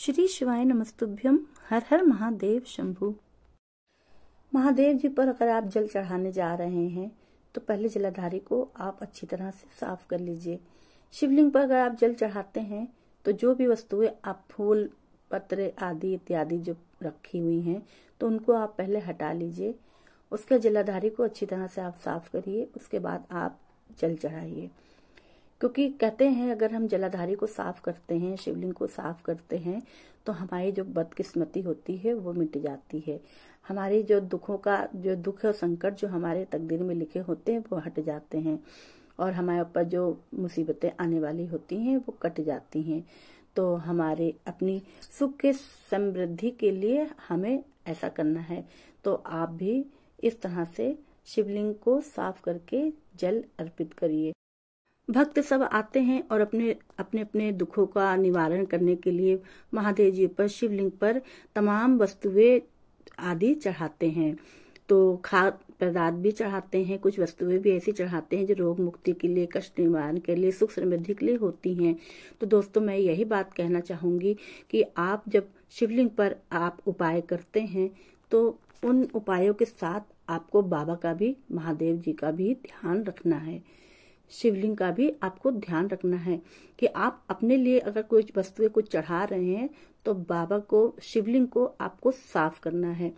श्री शिवाय नमस्तुभ्यम हर हर महादेव शंभु महादेव जी पर अगर आप जल चढ़ाने जा रहे हैं तो पहले जलाधारी को आप अच्छी तरह से साफ कर लीजिए शिवलिंग पर अगर आप जल चढ़ाते हैं तो जो भी वस्तुएं आप फूल पत्र आदि इत्यादि जो रखी हुई हैं तो उनको आप पहले हटा लीजिए उसके जलाधारी को अच्छी तरह से आप साफ करिए उसके बाद आप जल चढ़ाइए क्योंकि कहते हैं अगर हम जलाधारी को साफ करते हैं शिवलिंग को साफ करते हैं तो हमारी जो बदकिस्मती होती है वो मिट जाती है हमारी जो दुखों का जो दुख और संकट जो हमारे तकदीर में लिखे होते हैं वो हट जाते हैं और हमारे ऊपर जो मुसीबतें आने वाली होती हैं वो कट जाती हैं तो हमारे अपनी सुख के समृद्धि के लिए हमें ऐसा करना है तो आप भी इस तरह से शिवलिंग को साफ करके जल अर्पित करिए भक्त सब आते हैं और अपने अपने अपने दुखों का निवारण करने के लिए महादेव जी पर शिवलिंग पर तमाम वस्तुएं आदि चढ़ाते हैं तो खाद पदार्थ भी चढ़ाते हैं कुछ वस्तुएं भी ऐसी चढ़ाते हैं जो रोग मुक्ति के लिए कष्ट निवारण के लिए सुख समृद्धि के लिए होती हैं तो दोस्तों मैं यही बात कहना चाहूंगी कि आप जब शिवलिंग पर आप उपाय करते हैं तो उन उपायों के साथ आपको बाबा का भी महादेव जी का भी ध्यान रखना है शिवलिंग का भी आपको ध्यान रखना है कि आप अपने लिए अगर कोई वस्तुएं कुछ चढ़ा रहे हैं तो बाबा को शिवलिंग को आपको साफ करना है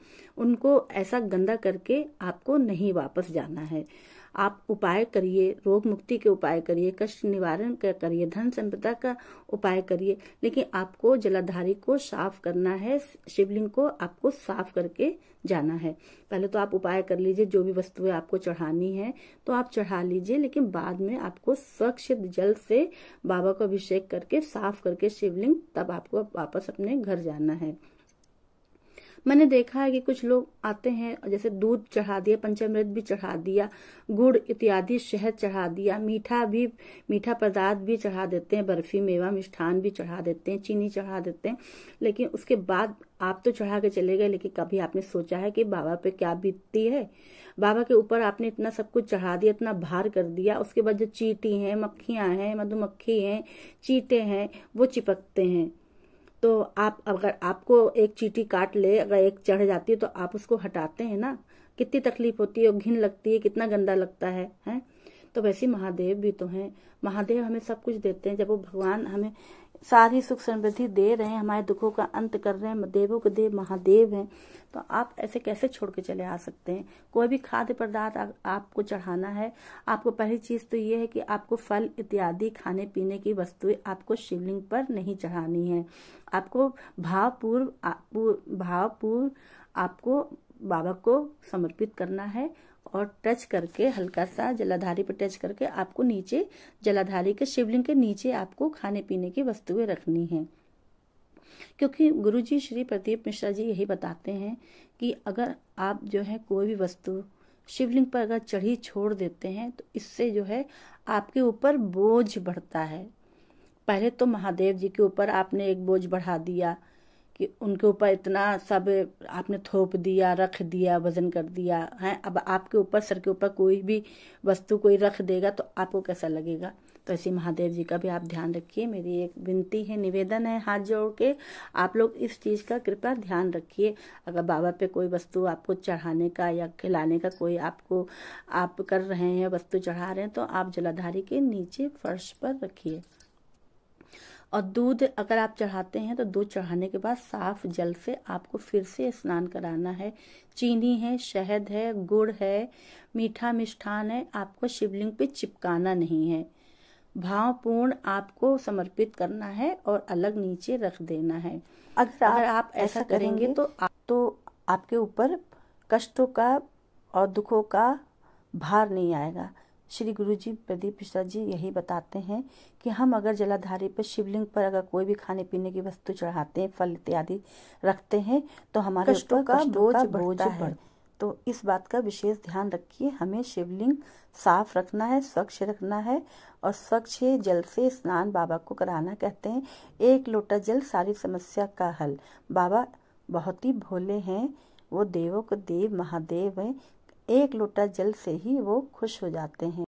उनको ऐसा गंदा करके आपको नहीं वापस जाना है आप उपाय करिए रोग मुक्ति के उपाय करिए कष्ट निवारण का करिए धन संपदा का उपाय करिए लेकिन आपको जलाधारी को साफ करना है शिवलिंग को आपको साफ करके जाना है पहले तो आप उपाय कर लीजिए जो भी वस्तुएं आपको चढ़ानी है तो आप चढ़ा लीजिए लेकिन बाद में आपको स्वच्छ जल से बाबा को अभिषेक करके साफ करके शिवलिंग तब आपको वापस अपने घर जाना है मैंने देखा है कि कुछ लोग आते हैं जैसे दूध चढ़ा दिया पंचामृत भी चढ़ा दिया गुड़ इत्यादि शहद चढ़ा दिया मीठा भी मीठा पदार्थ भी चढ़ा देते हैं बर्फी मेवा मिष्ठान भी चढ़ा देते हैं चीनी चढ़ा देते हैं लेकिन उसके बाद आप तो चढ़ा के चले गए लेकिन कभी आपने सोचा है कि बाबा पे क्या बीतती है बाबा के ऊपर आपने इतना सब कुछ चढ़ा दिया इतना भार कर दिया उसके बाद जो चीटी हैं मक्खियां हैं मधुमक्खी हैं चीटे हैं वो चिपकते हैं तो आप अगर आपको एक चीटी काट ले अगर एक चढ़ जाती है तो आप उसको हटाते हैं ना कितनी तकलीफ होती है घिन लगती है कितना गंदा लगता है हैं तो वैसे महादेव भी तो हैं महादेव हमें सब कुछ देते हैं जब वो भगवान हमें सारी सुख समृद्धि दे रहे हैं हमारे दुखों का अंत कर रहे हैं देवों के देव महादेव हैं तो आप ऐसे कैसे छोड़ के चले आ सकते हैं कोई भी खाद्य पदार्थ आपको चढ़ाना है आपको पहली चीज तो ये है कि आपको फल इत्यादि खाने पीने की वस्तुएं आपको शिवलिंग पर नहीं चढ़ानी है आपको भावपूर्व भावपूर्व आपको बाबा को समर्पित करना है और टच करके हल्का सा जलाधारी पर टच करके आपको नीचे जलाधारी के शिवलिंग के नीचे आपको खाने पीने की वस्तुएं रखनी है क्योंकि गुरु जी श्री प्रदीप मिश्रा जी यही बताते हैं कि अगर आप जो है कोई भी वस्तु शिवलिंग पर अगर चढ़ी छोड़ देते हैं तो इससे जो है आपके ऊपर बोझ बढ़ता है पहले तो महादेव जी के ऊपर आपने एक बोझ बढ़ा दिया कि उनके ऊपर इतना सब आपने थोप दिया रख दिया वजन कर दिया है अब आपके ऊपर सर के ऊपर कोई भी वस्तु कोई रख देगा तो आपको कैसा लगेगा तो ऐसे महादेव जी का भी आप ध्यान रखिए मेरी एक विनती है निवेदन है हाथ जोड़ के आप लोग इस चीज़ का कृपया ध्यान रखिए अगर बाबा पे कोई वस्तु आपको चढ़ाने का या खिलाने का कोई आपको आप कर रहे हैं वस्तु चढ़ा रहे हैं तो आप जलाधारी के नीचे फर्श पर रखिए और दूध अगर आप चढ़ाते हैं तो दूध चढ़ाने के बाद साफ जल से आपको फिर से स्नान कराना है चीनी है शहद है गुड़ है मीठा मिष्ठान है आपको शिवलिंग पे चिपकाना नहीं है भावपूर्ण आपको समर्पित करना है और अलग नीचे रख देना है अगर आप, अगर आप ऐसा करेंगे, करेंगे तो आप, तो आपके ऊपर कष्टों का और दुखों का भार नहीं आएगा श्री गुरु जी प्रदीप मिश्रा जी यही बताते हैं कि हम अगर जलाधारी पर शिवलिंग पर अगर कोई भी खाने पीने की वस्तु चढ़ाते हैं फल इत्यादि रखते हैं तो हमारे ऊपर का बोझ बढ़ता है तो इस बात का विशेष ध्यान रखिए हमें शिवलिंग साफ रखना है स्वच्छ रखना है और स्वच्छ जल से स्नान बाबा को कराना कहते हैं एक लोटा जल सारी समस्या का हल बाबा बहुत ही भोले हैं वो देवों के देव महादेव हैं एक लोटा जल से ही वो खुश हो जाते हैं